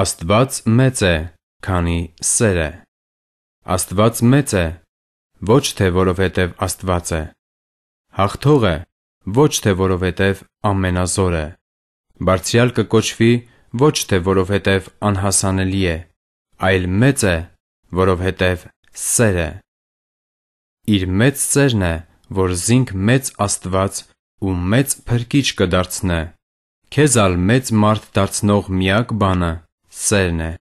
Աստված մեծ է, քանի սեր է։ Աստված մեծ է, ոչ թե որովհետև Աստված է։ Հաղթող է, ոչ թե որովհետև ամենազոր է։ Բարձյալ կկոչվի ոչ թե որովհետև անհասանելի է, այլ մեծ է, որովհետև սեր է։ Իր մեծ սերն է, որ զինք մեծ Աստված ու մեծ փրկիչ կդարձնե։ Քեզ ալ մեծ մարդ դարձնող միակ բանը цельное.